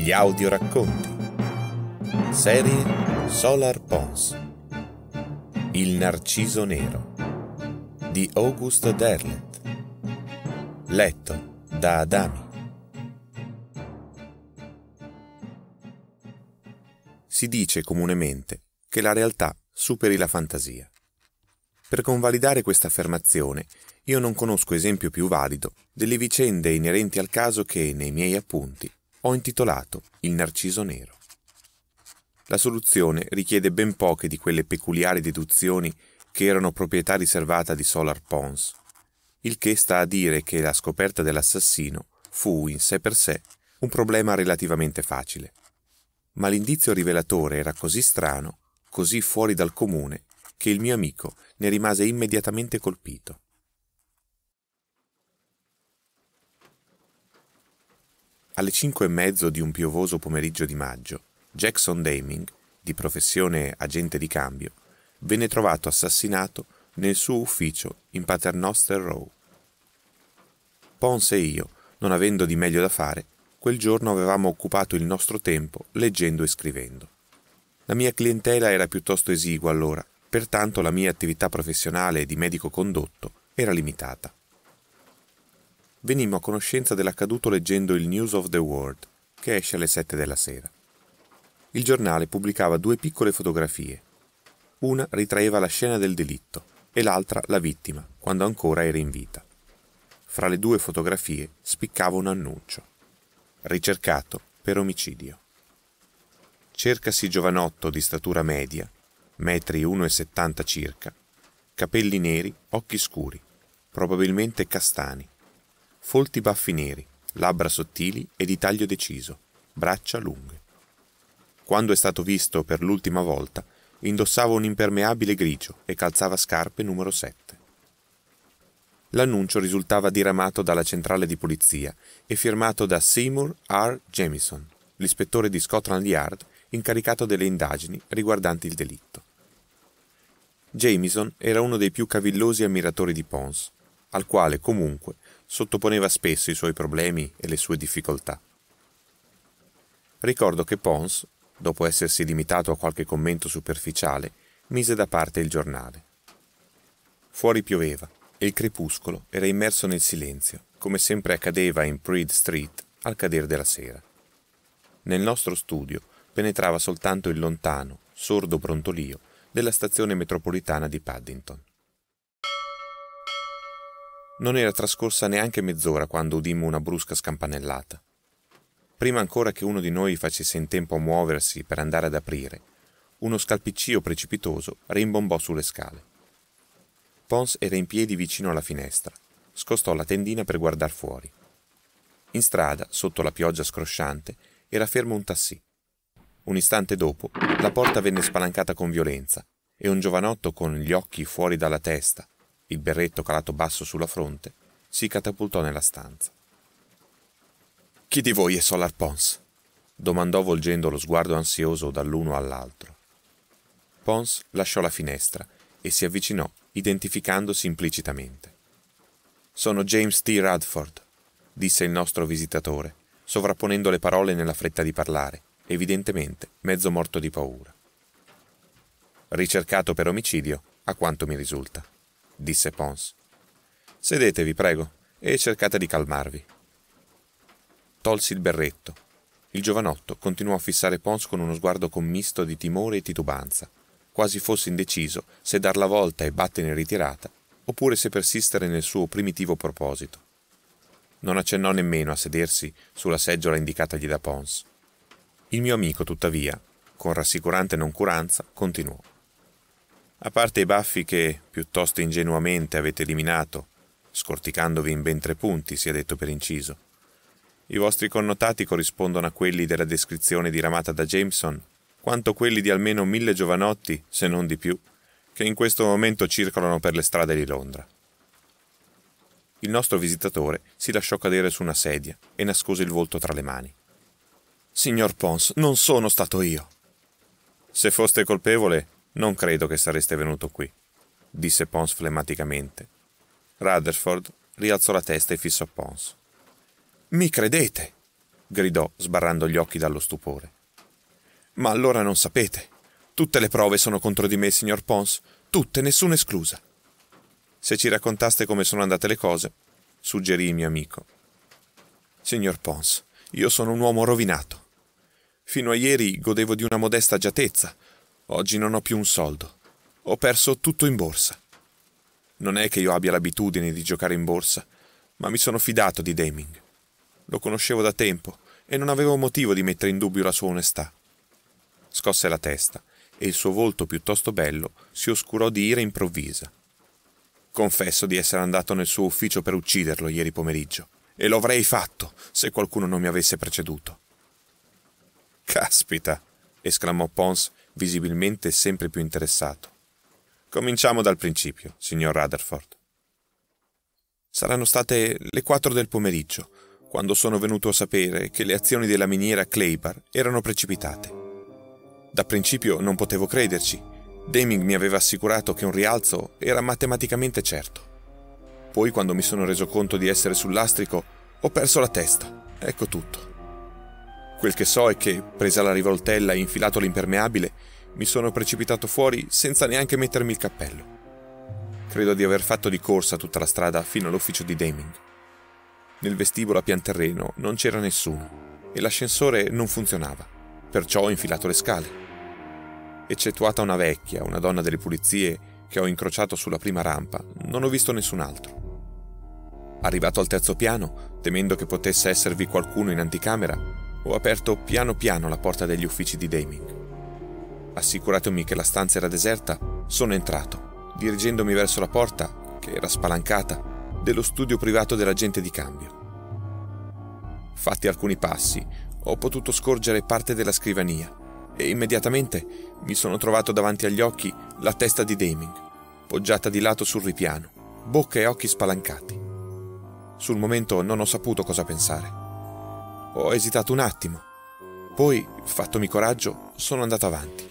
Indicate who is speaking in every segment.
Speaker 1: Gli audioracconti. Serie Solar Pons. Il narciso nero di August Derlet. Letto da Adami. Si dice comunemente che la realtà superi la fantasia. Per convalidare questa affermazione, io non conosco esempio più valido delle vicende inerenti al caso che, nei miei appunti, ho intitolato Il narciso nero. La soluzione richiede ben poche di quelle peculiari deduzioni che erano proprietà riservata di Solar Pons, il che sta a dire che la scoperta dell'assassino fu in sé per sé un problema relativamente facile. Ma l'indizio rivelatore era così strano, così fuori dal comune, che il mio amico ne rimase immediatamente colpito. Alle cinque e mezzo di un piovoso pomeriggio di maggio, Jackson Daming, di professione agente di cambio, venne trovato assassinato nel suo ufficio in Paternoster Row. Ponce e io, non avendo di meglio da fare, quel giorno avevamo occupato il nostro tempo leggendo e scrivendo. La mia clientela era piuttosto esigua allora, pertanto la mia attività professionale di medico condotto era limitata. Venimmo a conoscenza dell'accaduto leggendo il News of the World, che esce alle 7 della sera. Il giornale pubblicava due piccole fotografie. Una ritraeva la scena del delitto e l'altra la vittima, quando ancora era in vita. Fra le due fotografie spiccava un annuncio. Ricercato per omicidio. Cercasi giovanotto di statura media, metri 1,70 circa, capelli neri, occhi scuri, probabilmente castani folti baffi neri, labbra sottili e di taglio deciso, braccia lunghe. Quando è stato visto per l'ultima volta, indossava un impermeabile grigio e calzava scarpe numero 7. L'annuncio risultava diramato dalla centrale di polizia e firmato da Seymour R. Jamison, l'ispettore di Scotland Yard incaricato delle indagini riguardanti il delitto. Jamison era uno dei più cavillosi ammiratori di Pons, al quale comunque sottoponeva spesso i suoi problemi e le sue difficoltà. Ricordo che Pons, dopo essersi limitato a qualche commento superficiale, mise da parte il giornale. Fuori pioveva e il crepuscolo era immerso nel silenzio, come sempre accadeva in Preed Street al cadere della sera. Nel nostro studio penetrava soltanto il lontano, sordo brontolio della stazione metropolitana di Paddington. Non era trascorsa neanche mezz'ora quando udimmo una brusca scampanellata. Prima ancora che uno di noi facesse in tempo a muoversi per andare ad aprire, uno scalpiccio precipitoso rimbombò sulle scale. Pons era in piedi vicino alla finestra, scostò la tendina per guardar fuori. In strada, sotto la pioggia scrosciante, era fermo un tassì. Un istante dopo, la porta venne spalancata con violenza e un giovanotto con gli occhi fuori dalla testa, il berretto calato basso sulla fronte, si catapultò nella stanza. Chi di voi è Solar Pons? domandò volgendo lo sguardo ansioso dall'uno all'altro. Pons lasciò la finestra e si avvicinò, identificandosi implicitamente. Sono James T. Radford, disse il nostro visitatore, sovrapponendo le parole nella fretta di parlare, evidentemente mezzo morto di paura. Ricercato per omicidio, a quanto mi risulta disse Pons. Sedetevi, prego, e cercate di calmarvi. Tolsi il berretto. Il giovanotto continuò a fissare Pons con uno sguardo commisto di timore e titubanza, quasi fosse indeciso se dar la volta e batterne in ritirata, oppure se persistere nel suo primitivo proposito. Non accennò nemmeno a sedersi sulla seggiola indicatagli da Pons. Il mio amico, tuttavia, con rassicurante noncuranza, continuò. A parte i baffi che, piuttosto ingenuamente, avete eliminato, scorticandovi in ben tre punti, si è detto per inciso. I vostri connotati corrispondono a quelli della descrizione diramata da Jameson, quanto quelli di almeno mille giovanotti, se non di più, che in questo momento circolano per le strade di Londra. Il nostro visitatore si lasciò cadere su una sedia e nascose il volto tra le mani. Signor Pons, non sono stato io. Se foste colpevole, non credo che sareste venuto qui, disse Pons flematicamente. Rutherford rialzò la testa e fissò Pons. Mi credete? gridò, sbarrando gli occhi dallo stupore. Ma allora non sapete. Tutte le prove sono contro di me, signor Pons, tutte, nessuna esclusa. Se ci raccontaste come sono andate le cose, suggerì il mio amico. Signor Pons, io sono un uomo rovinato. Fino a ieri godevo di una modesta agiatezza, Oggi non ho più un soldo. Ho perso tutto in borsa. Non è che io abbia l'abitudine di giocare in borsa, ma mi sono fidato di Deming. Lo conoscevo da tempo e non avevo motivo di mettere in dubbio la sua onestà. Scosse la testa e il suo volto piuttosto bello si oscurò di ira improvvisa. Confesso di essere andato nel suo ufficio per ucciderlo ieri pomeriggio e lo avrei fatto se qualcuno non mi avesse preceduto. Caspita! esclamò Pons visibilmente sempre più interessato. Cominciamo dal principio, signor Rutherford. Saranno state le 4 del pomeriggio, quando sono venuto a sapere che le azioni della miniera Claybar erano precipitate. Da principio non potevo crederci. Deming mi aveva assicurato che un rialzo era matematicamente certo. Poi, quando mi sono reso conto di essere sul lastrico, ho perso la testa. Ecco tutto. Quel che so è che, presa la rivoltella e infilato l'impermeabile, mi sono precipitato fuori senza neanche mettermi il cappello. Credo di aver fatto di corsa tutta la strada fino all'ufficio di Deming. Nel vestibolo a pian terreno non c'era nessuno e l'ascensore non funzionava, perciò ho infilato le scale. Eccettuata una vecchia, una donna delle pulizie, che ho incrociato sulla prima rampa, non ho visto nessun altro. Arrivato al terzo piano, temendo che potesse esservi qualcuno in anticamera, ho aperto piano piano la porta degli uffici di Daming. Assicuratomi che la stanza era deserta, sono entrato, dirigendomi verso la porta, che era spalancata, dello studio privato dell'agente di cambio. Fatti alcuni passi, ho potuto scorgere parte della scrivania e immediatamente mi sono trovato davanti agli occhi la testa di Daming, poggiata di lato sul ripiano, bocca e occhi spalancati. Sul momento non ho saputo cosa pensare. Ho esitato un attimo. Poi, fattomi coraggio, sono andato avanti.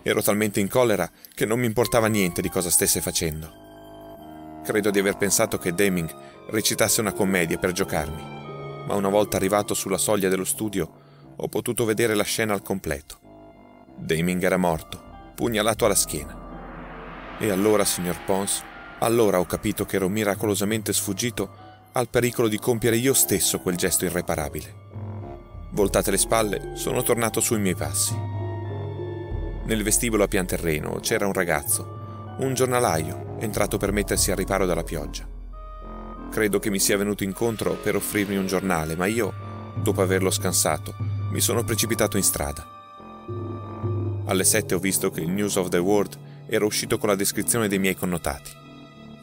Speaker 1: Ero talmente in collera che non mi importava niente di cosa stesse facendo. Credo di aver pensato che Deming recitasse una commedia per giocarmi, ma una volta arrivato sulla soglia dello studio ho potuto vedere la scena al completo. Deming era morto, pugnalato alla schiena. E allora, signor Pons, allora ho capito che ero miracolosamente sfuggito al pericolo di compiere io stesso quel gesto irreparabile. Voltate le spalle, sono tornato sui miei passi. Nel vestibolo a pian terreno c'era un ragazzo, un giornalaio, entrato per mettersi al riparo dalla pioggia. Credo che mi sia venuto incontro per offrirmi un giornale, ma io, dopo averlo scansato, mi sono precipitato in strada. Alle sette ho visto che il News of the World era uscito con la descrizione dei miei connotati.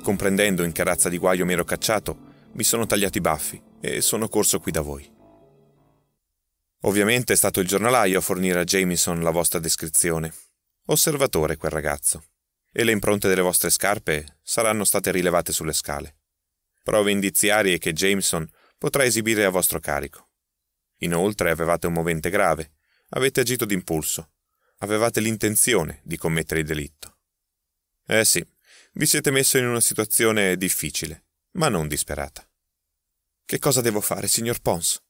Speaker 1: Comprendendo in che razza di guaio mi ero cacciato, mi sono tagliato i baffi e sono corso qui da voi. Ovviamente è stato il giornalaio a fornire a Jamison la vostra descrizione. Osservatore quel ragazzo. E le impronte delle vostre scarpe saranno state rilevate sulle scale. Prove indiziarie che Jameson potrà esibire a vostro carico. Inoltre avevate un movente grave, avete agito d'impulso, avevate l'intenzione di commettere il delitto. Eh sì, vi siete messo in una situazione difficile, ma non disperata. Che cosa devo fare, signor Pons?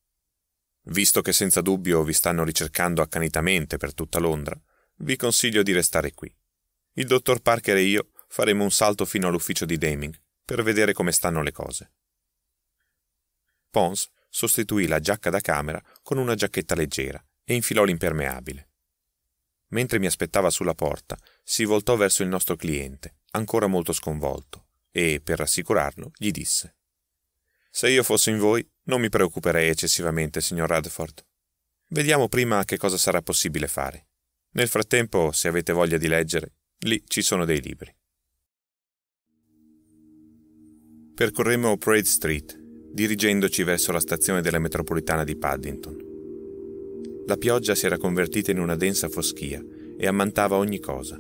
Speaker 1: Visto che senza dubbio vi stanno ricercando accanitamente per tutta Londra, vi consiglio di restare qui. Il dottor Parker e io faremo un salto fino all'ufficio di Deming per vedere come stanno le cose. Pons sostituì la giacca da camera con una giacchetta leggera e infilò l'impermeabile. Mentre mi aspettava sulla porta, si voltò verso il nostro cliente, ancora molto sconvolto, e, per rassicurarlo, gli disse Se io fossi in voi, non mi preoccuperei eccessivamente, signor Radford. Vediamo prima che cosa sarà possibile fare. Nel frattempo, se avete voglia di leggere, lì ci sono dei libri. Percorremo Parade Street, dirigendoci verso la stazione della metropolitana di Paddington. La pioggia si era convertita in una densa foschia e ammantava ogni cosa.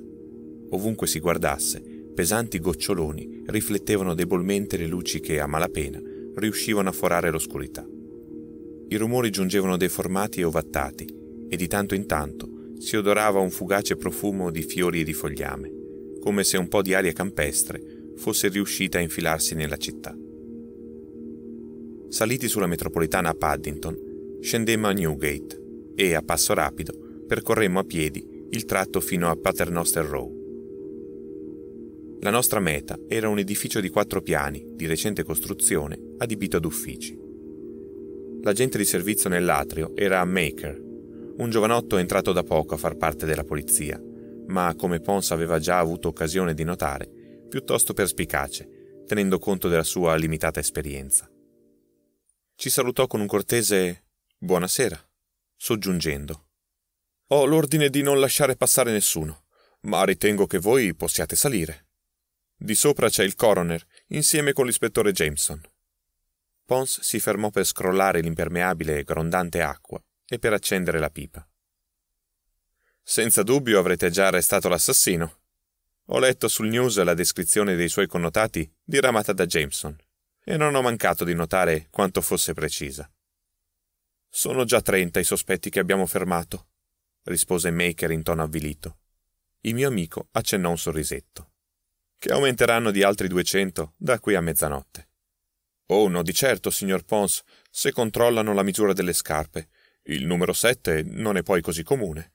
Speaker 1: Ovunque si guardasse, pesanti goccioloni riflettevano debolmente le luci che, a malapena, riuscivano a forare l'oscurità. I rumori giungevano deformati e ovattati, e di tanto in tanto si odorava un fugace profumo di fiori e di fogliame, come se un po' di aria campestre fosse riuscita a infilarsi nella città. Saliti sulla metropolitana a Paddington, scendemmo a Newgate e, a passo rapido, percorremmo a piedi il tratto fino a Paternoster Row. La nostra meta era un edificio di quattro piani, di recente costruzione, adibito ad uffici. L'agente di servizio nell'atrio era Maker, un giovanotto entrato da poco a far parte della polizia, ma come Pons aveva già avuto occasione di notare, piuttosto perspicace, tenendo conto della sua limitata esperienza. Ci salutò con un cortese buonasera, soggiungendo. Ho l'ordine di non lasciare passare nessuno, ma ritengo che voi possiate salire. Di sopra c'è il coroner, insieme con l'ispettore Jameson. Pons si fermò per scrollare l'impermeabile e grondante acqua e per accendere la pipa. Senza dubbio avrete già arrestato l'assassino. Ho letto sul news la descrizione dei suoi connotati diramata da Jameson e non ho mancato di notare quanto fosse precisa. Sono già trenta i sospetti che abbiamo fermato, rispose Maker in tono avvilito. Il mio amico accennò un sorrisetto. Che aumenteranno di altri duecento da qui a mezzanotte. Oh no, di certo, signor Pons, se controllano la misura delle scarpe. Il numero 7 non è poi così comune.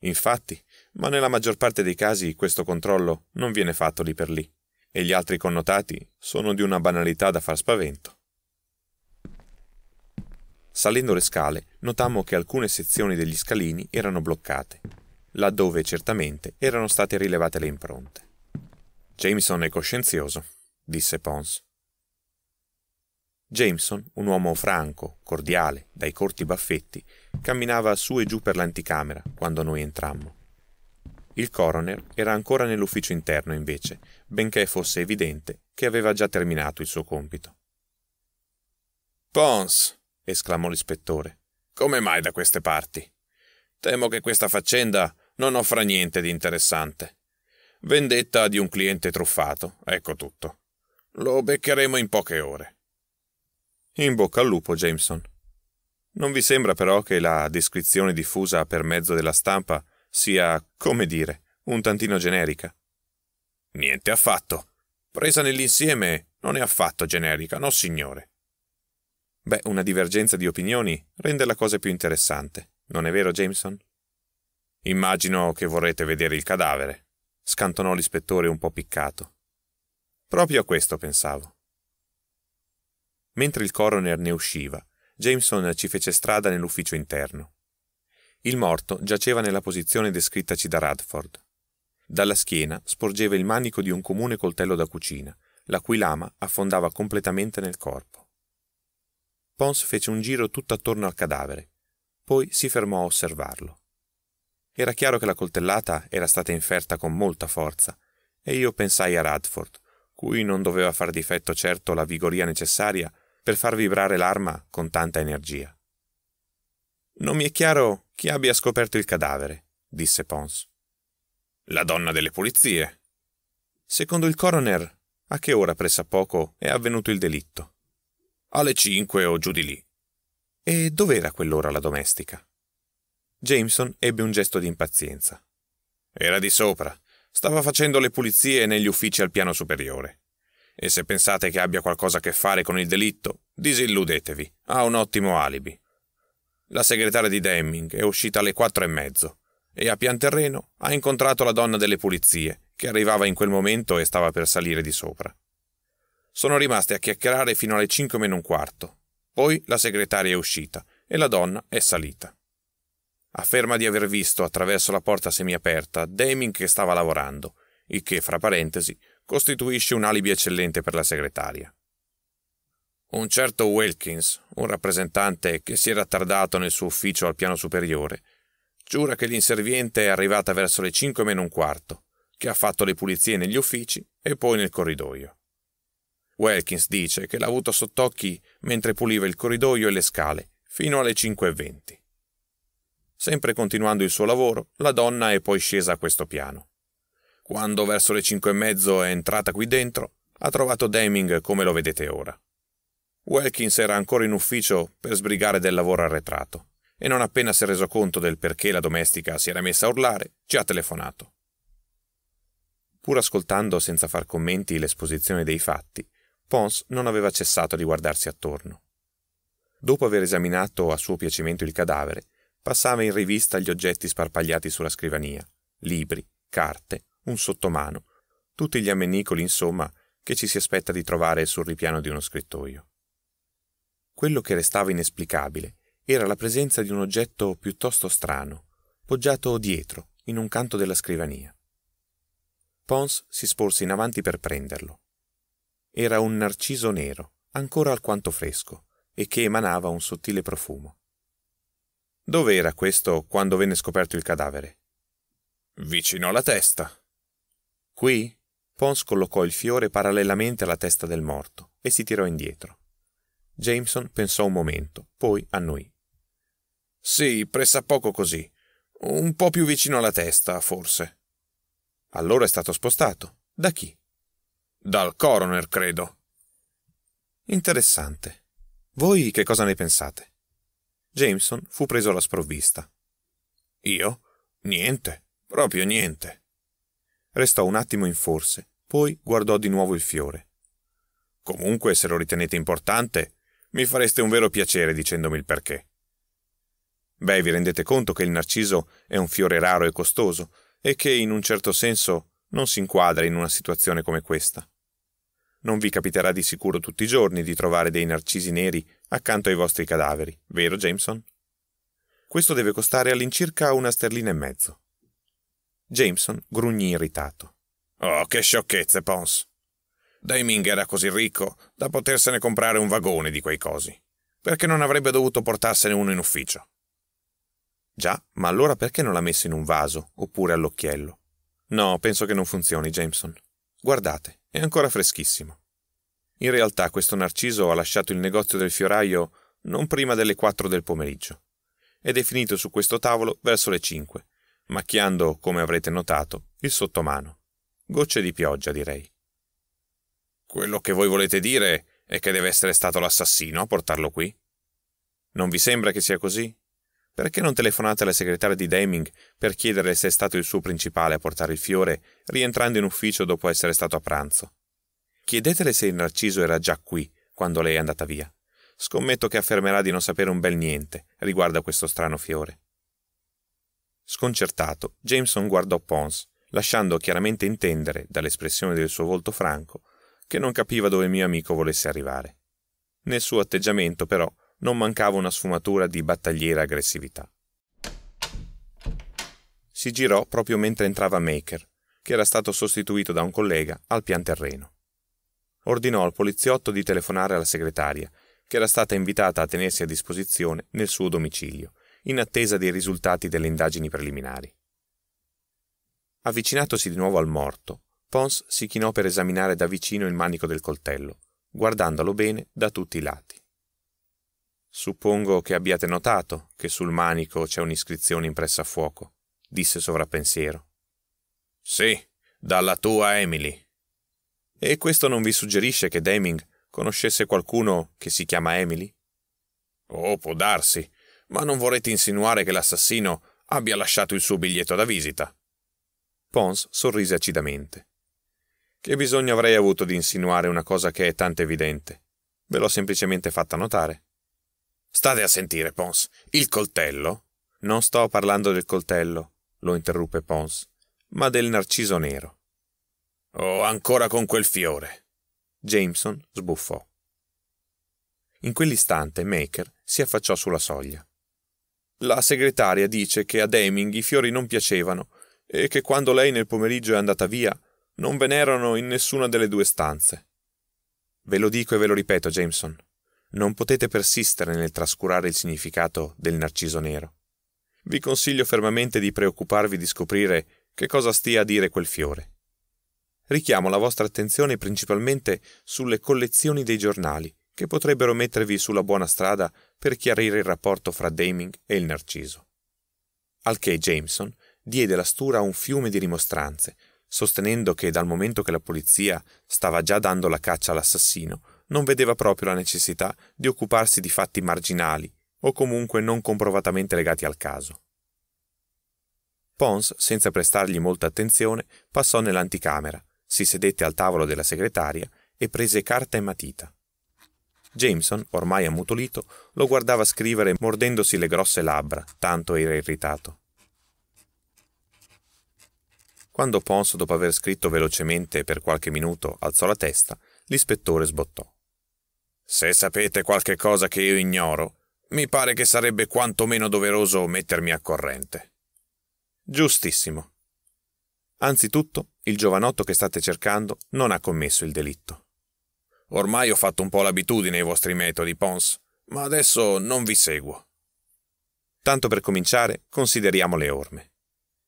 Speaker 1: Infatti, ma nella maggior parte dei casi questo controllo non viene fatto lì per lì, e gli altri connotati sono di una banalità da far spavento. Salendo le scale, notammo che alcune sezioni degli scalini erano bloccate, laddove certamente erano state rilevate le impronte. Jameson è coscienzioso, disse Pons. Jameson, un uomo franco, cordiale, dai corti baffetti, camminava su e giù per l'anticamera quando noi entrammo. Il coroner era ancora nell'ufficio interno, invece, benché fosse evidente che aveva già terminato il suo compito. Pons, esclamò l'ispettore, come mai da queste parti? Temo che questa faccenda non offra niente di interessante. Vendetta di un cliente truffato, ecco tutto. Lo beccheremo in poche ore. In bocca al lupo, Jameson. Non vi sembra però che la descrizione diffusa per mezzo della stampa sia, come dire, un tantino generica? Niente affatto. Presa nell'insieme non è affatto generica, no signore. Beh, una divergenza di opinioni rende la cosa più interessante, non è vero, Jameson? Immagino che vorrete vedere il cadavere, scantonò l'ispettore un po' piccato. Proprio a questo pensavo. Mentre il coroner ne usciva, Jameson ci fece strada nell'ufficio interno. Il morto giaceva nella posizione descrittaci da Radford. Dalla schiena sporgeva il manico di un comune coltello da cucina, la cui lama affondava completamente nel corpo. Pons fece un giro tutto attorno al cadavere, poi si fermò a osservarlo. Era chiaro che la coltellata era stata inferta con molta forza, e io pensai a Radford, cui non doveva far difetto certo la vigoria necessaria per far vibrare l'arma con tanta energia. Non mi è chiaro chi abbia scoperto il cadavere, disse Pons. La donna delle pulizie. Secondo il coroner, a che ora pressappoco è avvenuto il delitto? Alle cinque o giù di lì. E dov'era quell'ora la domestica? Jameson ebbe un gesto di impazienza. Era di sopra. Stava facendo le pulizie negli uffici al piano superiore. E se pensate che abbia qualcosa a che fare con il delitto, disilludetevi, ha un ottimo alibi. La segretaria di Deming è uscita alle quattro e mezzo e a pian terreno ha incontrato la donna delle pulizie, che arrivava in quel momento e stava per salire di sopra. Sono rimaste a chiacchierare fino alle cinque meno un quarto. Poi la segretaria è uscita e la donna è salita. Afferma di aver visto attraverso la porta semiaperta Deming che stava lavorando, il che, fra parentesi, costituisce un alibi eccellente per la segretaria. Un certo Wilkins, un rappresentante che si era tardato nel suo ufficio al piano superiore, giura che l'inserviente è arrivata verso le 5 meno un quarto, che ha fatto le pulizie negli uffici e poi nel corridoio. Wilkins dice che l'ha avuto sott'occhi mentre puliva il corridoio e le scale, fino alle 5.20. Sempre continuando il suo lavoro, la donna è poi scesa a questo piano. Quando verso le cinque e mezzo è entrata qui dentro, ha trovato Deming come lo vedete ora. Wilkins era ancora in ufficio per sbrigare del lavoro arretrato e non appena si è reso conto del perché la domestica si era messa a urlare, ci ha telefonato. Pur ascoltando senza far commenti l'esposizione dei fatti, Pons non aveva cessato di guardarsi attorno. Dopo aver esaminato a suo piacimento il cadavere, passava in rivista gli oggetti sparpagliati sulla scrivania, libri, carte, un sottomano, tutti gli ammennicoli, insomma, che ci si aspetta di trovare sul ripiano di uno scrittoio. Quello che restava inesplicabile era la presenza di un oggetto piuttosto strano, poggiato dietro, in un canto della scrivania. Pons si sporse in avanti per prenderlo. Era un narciso nero, ancora alquanto fresco, e che emanava un sottile profumo. Dove era questo quando venne scoperto il cadavere? Vicino alla testa, Qui Pons collocò il fiore parallelamente alla testa del morto e si tirò indietro. Jameson pensò un momento, poi annuì. Sì, pressa poco così. Un po' più vicino alla testa, forse. Allora è stato spostato. Da chi? Dal coroner, credo. Interessante. Voi che cosa ne pensate? Jameson fu preso alla sprovvista. Io? Niente, proprio niente. Restò un attimo in forse, poi guardò di nuovo il fiore. Comunque, se lo ritenete importante, mi fareste un vero piacere dicendomi il perché. Beh, vi rendete conto che il narciso è un fiore raro e costoso, e che in un certo senso non si inquadra in una situazione come questa. Non vi capiterà di sicuro tutti i giorni di trovare dei narcisi neri accanto ai vostri cadaveri, vero Jameson? Questo deve costare all'incirca una sterlina e mezzo. Jameson grugnì irritato. Oh, che sciocchezze, Pons. Daiming era così ricco da potersene comprare un vagone di quei cosi. Perché non avrebbe dovuto portarsene uno in ufficio? Già, ma allora perché non l'ha messo in un vaso, oppure all'occhiello? No, penso che non funzioni, Jameson. Guardate, è ancora freschissimo. In realtà questo narciso ha lasciato il negozio del fioraio non prima delle quattro del pomeriggio ed è finito su questo tavolo verso le cinque, macchiando, come avrete notato, il sottomano. Gocce di pioggia, direi. Quello che voi volete dire è che deve essere stato l'assassino a portarlo qui? Non vi sembra che sia così? Perché non telefonate alla segretaria di Deming per chiederle se è stato il suo principale a portare il fiore, rientrando in ufficio dopo essere stato a pranzo? Chiedetele se il Narciso era già qui quando lei è andata via. Scommetto che affermerà di non sapere un bel niente riguardo a questo strano fiore. Sconcertato, Jameson guardò Pons, lasciando chiaramente intendere, dall'espressione del suo volto franco, che non capiva dove il mio amico volesse arrivare. Nel suo atteggiamento, però, non mancava una sfumatura di battagliera aggressività. Si girò proprio mentre entrava Maker, che era stato sostituito da un collega al pian terreno. Ordinò al poliziotto di telefonare alla segretaria, che era stata invitata a tenersi a disposizione nel suo domicilio, in attesa dei risultati delle indagini preliminari. Avvicinatosi di nuovo al morto, Pons si chinò per esaminare da vicino il manico del coltello, guardandolo bene da tutti i lati. Suppongo che abbiate notato che sul manico c'è un'iscrizione impressa a fuoco, disse sovrappensiero. Sì, dalla tua Emily. E questo non vi suggerisce che Deming conoscesse qualcuno che si chiama Emily? Oh, può darsi, ma non vorrete insinuare che l'assassino abbia lasciato il suo biglietto da visita? Pons sorrise acidamente. Che bisogno avrei avuto di insinuare una cosa che è tanto evidente? Ve l'ho semplicemente fatta notare. State a sentire, Pons. Il coltello? Non sto parlando del coltello, lo interruppe Pons, ma del narciso nero. Oh, ancora con quel fiore. Jameson sbuffò. In quell'istante Maker si affacciò sulla soglia. La segretaria dice che ad Heming i fiori non piacevano e che quando lei nel pomeriggio è andata via non ve n'erano in nessuna delle due stanze. Ve lo dico e ve lo ripeto, Jameson. Non potete persistere nel trascurare il significato del narciso nero. Vi consiglio fermamente di preoccuparvi di scoprire che cosa stia a dire quel fiore. Richiamo la vostra attenzione principalmente sulle collezioni dei giornali, che potrebbero mettervi sulla buona strada per chiarire il rapporto fra Daming e il narciso. Al che Jameson diede la stura a un fiume di rimostranze, sostenendo che dal momento che la polizia stava già dando la caccia all'assassino, non vedeva proprio la necessità di occuparsi di fatti marginali o comunque non comprovatamente legati al caso. Pons, senza prestargli molta attenzione, passò nell'anticamera, si sedette al tavolo della segretaria e prese carta e matita. Jameson, ormai ammutolito, lo guardava scrivere mordendosi le grosse labbra, tanto era irritato. Quando Pons, dopo aver scritto velocemente per qualche minuto, alzò la testa, l'ispettore sbottò. Se sapete qualche cosa che io ignoro, mi pare che sarebbe quantomeno doveroso mettermi a corrente. Giustissimo. Anzitutto, il giovanotto che state cercando non ha commesso il delitto. Ormai ho fatto un po' l'abitudine ai vostri metodi, Pons, ma adesso non vi seguo. Tanto per cominciare, consideriamo le orme.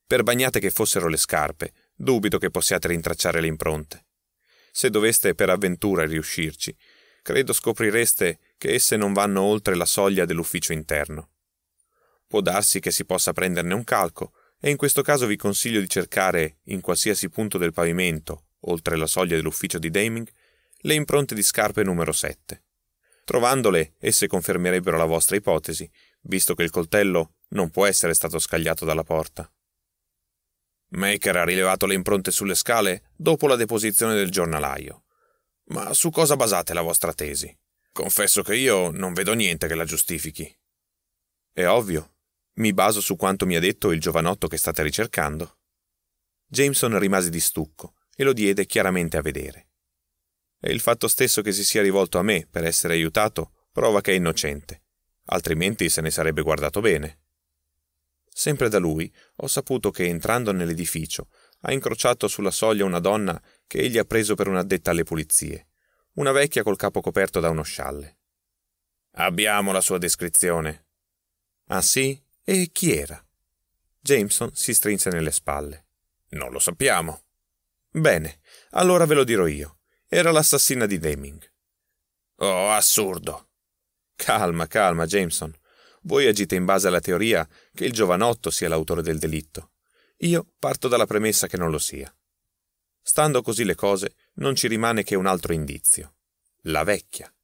Speaker 1: Per bagnate che fossero le scarpe, dubito che possiate rintracciare le impronte. Se doveste per avventura riuscirci, credo scoprireste che esse non vanno oltre la soglia dell'ufficio interno. Può darsi che si possa prenderne un calco, e in questo caso vi consiglio di cercare, in qualsiasi punto del pavimento, oltre la soglia dell'ufficio di Daming, le impronte di scarpe numero 7. Trovandole, esse confermerebbero la vostra ipotesi, visto che il coltello non può essere stato scagliato dalla porta. Maker ha rilevato le impronte sulle scale dopo la deposizione del giornalaio. Ma su cosa basate la vostra tesi? Confesso che io non vedo niente che la giustifichi. È ovvio. Mi baso su quanto mi ha detto il giovanotto che state ricercando. Jameson rimase di stucco e lo diede chiaramente a vedere e il fatto stesso che si sia rivolto a me per essere aiutato prova che è innocente, altrimenti se ne sarebbe guardato bene. Sempre da lui ho saputo che entrando nell'edificio ha incrociato sulla soglia una donna che egli ha preso per un'addetta alle pulizie, una vecchia col capo coperto da uno scialle. Abbiamo la sua descrizione. Ah sì? E chi era? Jameson si strinse nelle spalle. Non lo sappiamo. Bene, allora ve lo dirò io. Era l'assassina di Deming. Oh, assurdo! Calma, calma, Jameson. Voi agite in base alla teoria che il giovanotto sia l'autore del delitto. Io parto dalla premessa che non lo sia. Stando così le cose, non ci rimane che un altro indizio. La vecchia.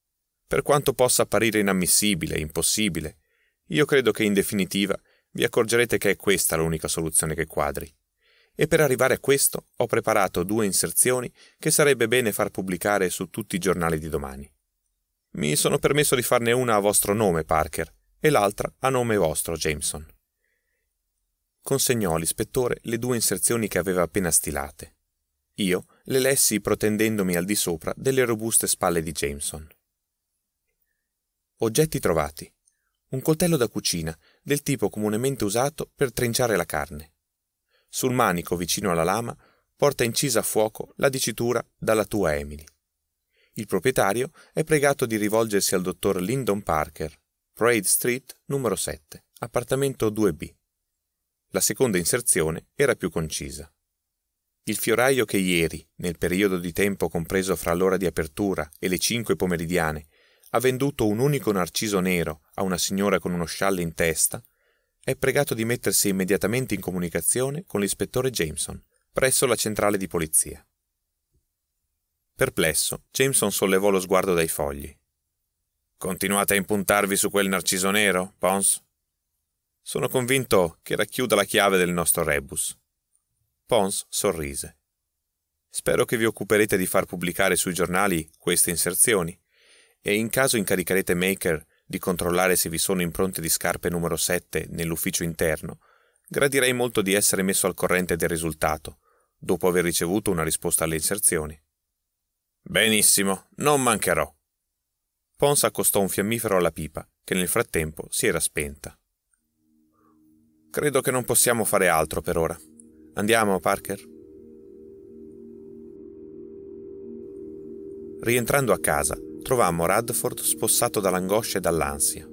Speaker 1: Per quanto possa apparire inammissibile, impossibile, io credo che in definitiva vi accorgerete che è questa l'unica soluzione che quadri. E per arrivare a questo ho preparato due inserzioni che sarebbe bene far pubblicare su tutti i giornali di domani. Mi sono permesso di farne una a vostro nome, Parker, e l'altra a nome vostro, Jameson. Consegnò all'ispettore le due inserzioni che aveva appena stilate. Io le lessi protendendomi al di sopra delle robuste spalle di Jameson. Oggetti trovati. Un coltello da cucina, del tipo comunemente usato per trinciare la carne. Sul manico vicino alla lama porta incisa a fuoco la dicitura dalla tua Emily. Il proprietario è pregato di rivolgersi al dottor Lyndon Parker, Parade Street numero 7, appartamento 2B. La seconda inserzione era più concisa. Il fioraio che ieri, nel periodo di tempo compreso fra l'ora di apertura e le 5 pomeridiane, ha venduto un unico narciso nero a una signora con uno scialle in testa, è pregato di mettersi immediatamente in comunicazione con l'ispettore Jameson, presso la centrale di polizia. Perplesso, Jameson sollevò lo sguardo dai fogli. Continuate a impuntarvi su quel narciso nero, Pons? Sono convinto che racchiuda la chiave del nostro rebus. Pons sorrise. Spero che vi occuperete di far pubblicare sui giornali queste inserzioni e in caso incaricherete Maker di controllare se vi sono impronte di scarpe numero 7 nell'ufficio interno, gradirei molto di essere messo al corrente del risultato, dopo aver ricevuto una risposta alle inserzioni. Benissimo, non mancherò. Pons accostò un fiammifero alla pipa, che nel frattempo si era spenta. Credo che non possiamo fare altro per ora. Andiamo, Parker? Rientrando a casa, trovammo Radford spossato dall'angoscia e dall'ansia.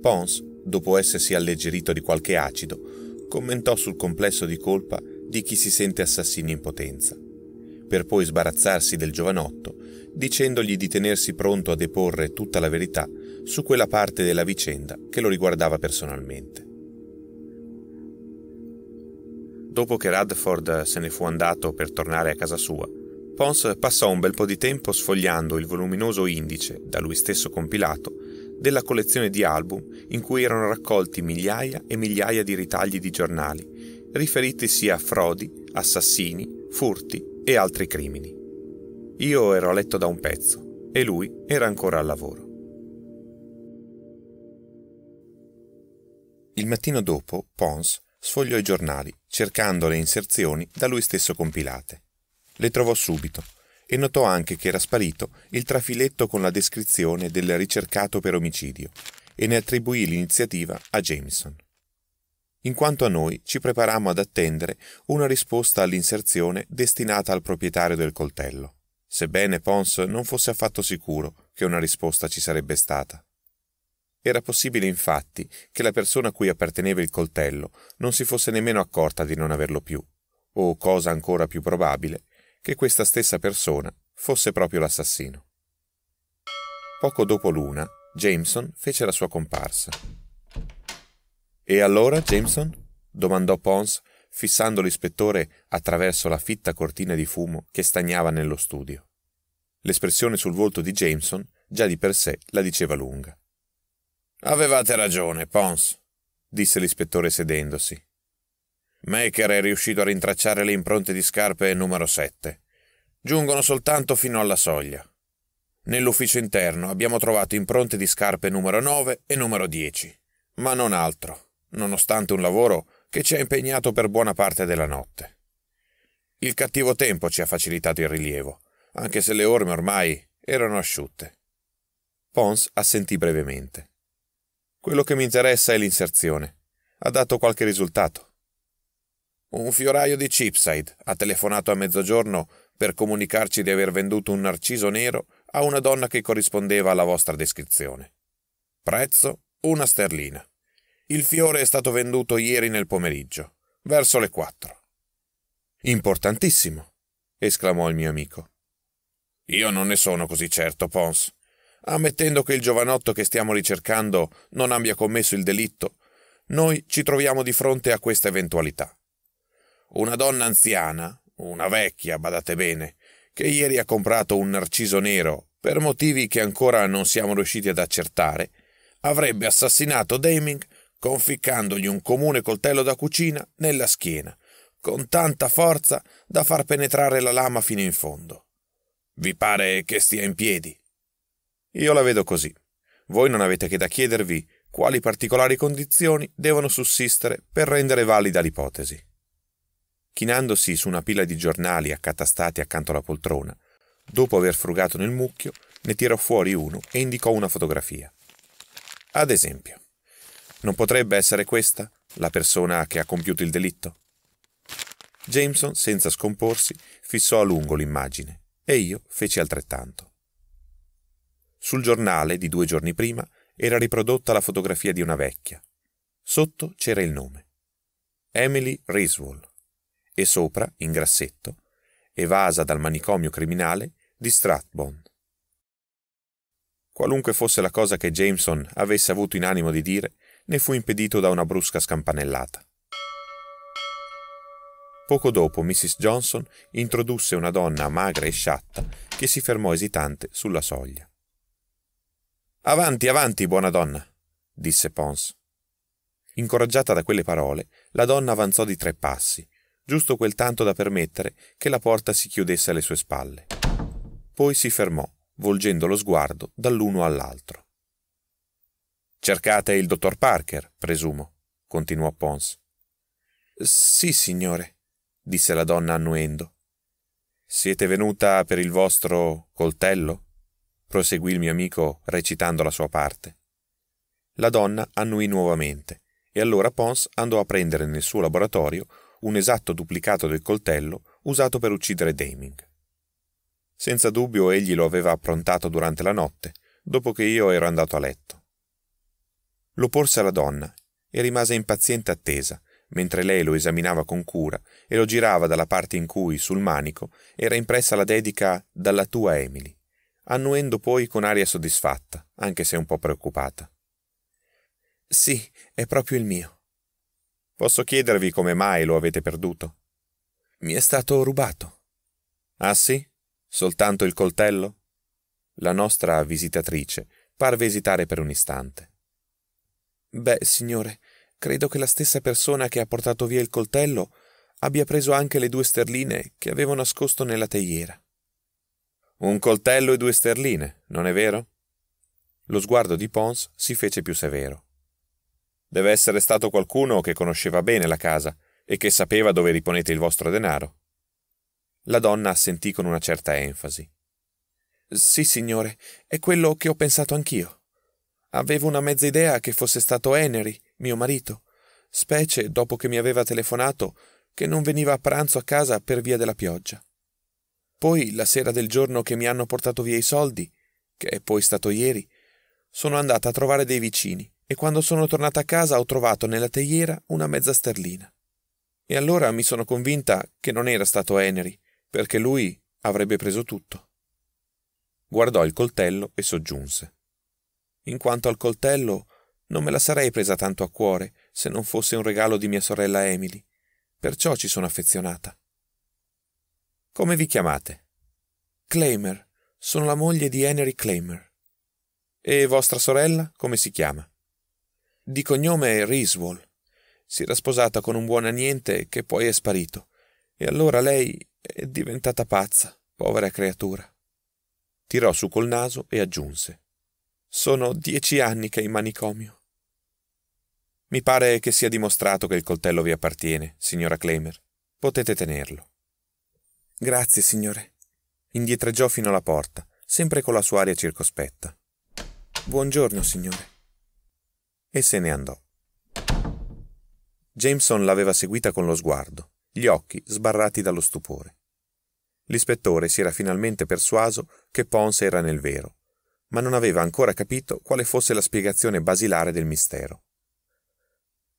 Speaker 1: Pons, dopo essersi alleggerito di qualche acido, commentò sul complesso di colpa di chi si sente assassino in potenza, per poi sbarazzarsi del giovanotto dicendogli di tenersi pronto a deporre tutta la verità su quella parte della vicenda che lo riguardava personalmente. Dopo che Radford se ne fu andato per tornare a casa sua, Pons passò un bel po' di tempo sfogliando il voluminoso indice, da lui stesso compilato, della collezione di album in cui erano raccolti migliaia e migliaia di ritagli di giornali, riferiti a frodi, assassini, furti e altri crimini. Io ero a letto da un pezzo e lui era ancora al lavoro. Il mattino dopo, Pons sfogliò i giornali, cercando le inserzioni da lui stesso compilate. Le trovò subito e notò anche che era sparito il trafiletto con la descrizione del ricercato per omicidio e ne attribuì l'iniziativa a Jameson. In quanto a noi, ci preparammo ad attendere una risposta all'inserzione destinata al proprietario del coltello, sebbene Pons non fosse affatto sicuro che una risposta ci sarebbe stata. Era possibile infatti che la persona a cui apparteneva il coltello non si fosse nemmeno accorta di non averlo più, o, cosa ancora più probabile, che questa stessa persona fosse proprio l'assassino. Poco dopo l'una, Jameson fece la sua comparsa. E allora, Jameson? domandò Pons, fissando l'ispettore attraverso la fitta cortina di fumo che stagnava nello studio. L'espressione sul volto di Jameson già di per sé la diceva lunga.
Speaker 2: Avevate ragione,
Speaker 1: Pons, disse l'ispettore sedendosi. Maker è riuscito a rintracciare le impronte di scarpe numero 7. Giungono soltanto fino alla soglia. Nell'ufficio interno abbiamo trovato impronte di scarpe numero 9 e numero 10, ma non altro, nonostante un lavoro che ci ha impegnato per buona parte della notte. Il cattivo tempo ci ha facilitato il rilievo, anche se le orme ormai erano asciutte. Pons assentì brevemente. Quello che mi interessa è l'inserzione. Ha dato qualche risultato. Un fioraio di Chipside ha telefonato a mezzogiorno per comunicarci di aver venduto un narciso nero a una donna che corrispondeva alla vostra descrizione. Prezzo una sterlina. Il fiore è stato venduto ieri nel pomeriggio, verso le quattro. Importantissimo, esclamò il mio amico. Io non ne sono così certo, Pons. Ammettendo che il giovanotto che stiamo ricercando non abbia commesso il delitto, noi ci troviamo di fronte a questa eventualità. Una donna anziana, una vecchia, badate bene, che ieri ha comprato un narciso nero per motivi che ancora non siamo riusciti ad accertare, avrebbe assassinato Deming conficcandogli un comune coltello da cucina nella schiena, con tanta forza da far penetrare la lama fino in fondo. Vi pare che stia in piedi? Io la vedo così. Voi non avete che da chiedervi quali particolari condizioni devono sussistere per rendere valida l'ipotesi. Chinandosi su una pila di giornali accatastati accanto alla poltrona, dopo aver frugato nel mucchio, ne tirò fuori uno e indicò una fotografia. Ad esempio, non potrebbe essere questa la persona che ha compiuto il delitto? Jameson, senza scomporsi, fissò a lungo l'immagine e io feci altrettanto. Sul giornale di due giorni prima era riprodotta la fotografia di una vecchia. Sotto c'era il nome. Emily Riswold e sopra, in grassetto, evasa dal manicomio criminale di Stratbone. Qualunque fosse la cosa che Jameson avesse avuto in animo di dire, ne fu impedito da una brusca scampanellata. Poco dopo Mrs. Johnson introdusse una donna magra e sciatta che si fermò esitante sulla soglia. Avanti, avanti, buona donna, disse Pons. Incoraggiata da quelle parole, la donna avanzò di tre passi, giusto quel tanto da permettere che la porta si chiudesse alle sue spalle. Poi si fermò, volgendo lo sguardo dall'uno all'altro. Cercate il dottor Parker, presumo, continuò Pons. Sì, signore, disse la donna annuendo. Siete venuta per il vostro coltello? proseguì il mio amico recitando la sua parte. La donna annuì nuovamente, e allora Pons andò a prendere nel suo laboratorio un esatto duplicato del coltello usato per uccidere Daming. Senza dubbio egli lo aveva approntato durante la notte, dopo che io ero andato a letto. Lo porse alla donna e rimase impaziente attesa, mentre lei lo esaminava con cura e lo girava dalla parte in cui, sul manico, era impressa la dedica dalla tua Emily, annuendo poi con aria soddisfatta, anche se un po' preoccupata. Sì, è proprio il mio. Posso chiedervi come mai lo avete perduto? Mi è stato rubato. Ah sì? Soltanto il coltello? La nostra visitatrice parve esitare per un istante. Beh, signore, credo che la stessa persona che ha portato via il coltello abbia preso anche le due sterline che avevo nascosto nella teiera. Un coltello e due sterline, non è vero? Lo sguardo di Pons si fece più severo. Deve essere stato qualcuno che conosceva bene la casa e che sapeva dove riponete il vostro denaro. La donna assentì con una certa enfasi. Sì, signore, è quello che ho pensato anch'io. Avevo una mezza idea che fosse stato Henry, mio marito, specie dopo che mi aveva telefonato che non veniva a pranzo a casa per via della pioggia. Poi, la sera del giorno che mi hanno portato via i soldi, che è poi stato ieri, sono andata a trovare dei vicini e quando sono tornata a casa ho trovato nella teiera una mezza sterlina. E allora mi sono convinta che non era stato Henry, perché lui avrebbe preso tutto. Guardò il coltello e soggiunse. In quanto al coltello, non me la sarei presa tanto a cuore se non fosse un regalo di mia sorella Emily, perciò ci sono affezionata. Come vi chiamate? Claimer. Sono la moglie di Henry Claimer. E vostra sorella come si chiama? di cognome Riswell. Si era sposata con un buon a niente che poi è sparito. E allora lei è diventata pazza, povera creatura. Tirò su col naso e aggiunse. Sono dieci anni che è in manicomio. Mi pare che sia dimostrato che il coltello vi appartiene, signora Klemer. Potete tenerlo. Grazie, signore. Indietreggiò fino alla porta, sempre con la sua aria circospetta. Buongiorno, signore e se ne andò. Jameson l'aveva seguita con lo sguardo, gli occhi sbarrati dallo stupore. L'ispettore si era finalmente persuaso che Pons era nel vero, ma non aveva ancora capito quale fosse la spiegazione basilare del mistero.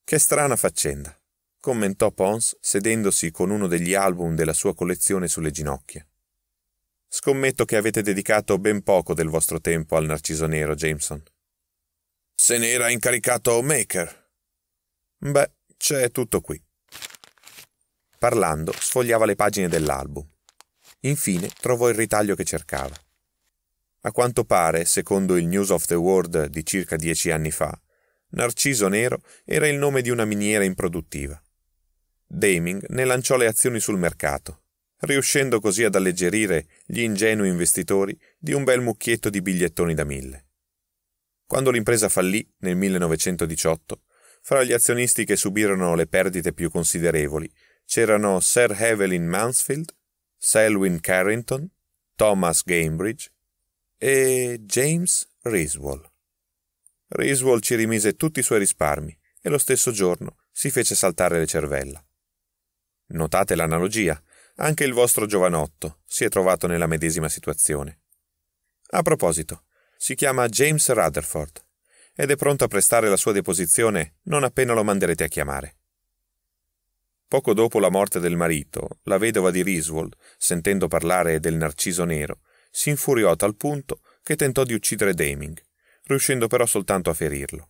Speaker 1: Che strana faccenda, commentò Pons sedendosi con uno degli album della sua collezione sulle ginocchia. Scommetto che avete dedicato ben poco del vostro tempo al narciso nero, Jameson. Se n'era incaricato Maker. Beh, c'è tutto qui. Parlando, sfogliava le pagine dell'album. Infine trovò il ritaglio che cercava. A quanto pare, secondo il News of the World di circa dieci anni fa, Narciso Nero era il nome di una miniera improduttiva. Daming ne lanciò le azioni sul mercato, riuscendo così ad alleggerire gli ingenui investitori di un bel mucchietto di bigliettoni da mille. Quando l'impresa fallì nel 1918, fra gli azionisti che subirono le perdite più considerevoli c'erano Sir Evelyn Mansfield, Selwyn Carrington, Thomas Gamebridge e James Riswell. Riswell ci rimise tutti i suoi risparmi e lo stesso giorno si fece saltare le cervella. Notate l'analogia, anche il vostro giovanotto si è trovato nella medesima situazione. A proposito, si chiama James Rutherford ed è pronto a prestare la sua deposizione non appena lo manderete a chiamare. Poco dopo la morte del marito, la vedova di Riswold, sentendo parlare del narciso nero, si infuriò a tal punto che tentò di uccidere Daming, riuscendo però soltanto a ferirlo.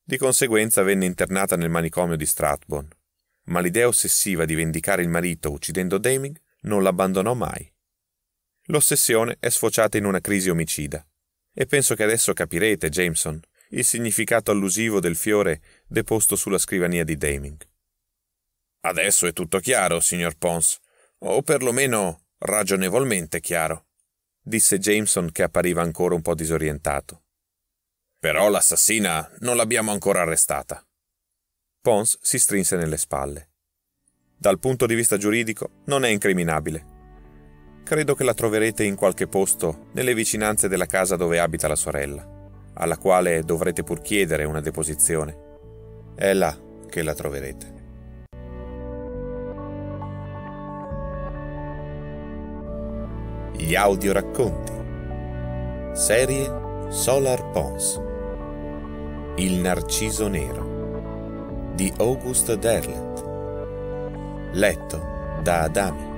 Speaker 1: Di conseguenza venne internata nel manicomio di Stratbone, ma l'idea ossessiva di vendicare il marito uccidendo Daming non l'abbandonò mai. L'ossessione è sfociata in una crisi omicida, e penso che adesso capirete, Jameson, il significato allusivo del fiore deposto sulla scrivania di Daming. Adesso è tutto chiaro, signor Pons, o perlomeno ragionevolmente chiaro, disse Jameson che appariva ancora un po' disorientato. Però l'assassina non l'abbiamo ancora arrestata. Pons si strinse nelle spalle. Dal punto di vista giuridico non è incriminabile, Credo che la troverete in qualche posto nelle vicinanze della casa dove abita la sorella, alla quale dovrete pur chiedere una deposizione. È là che la troverete. Gli audio racconti. Serie Solar Pons. Il narciso nero di August Derlet. Letto da Adami.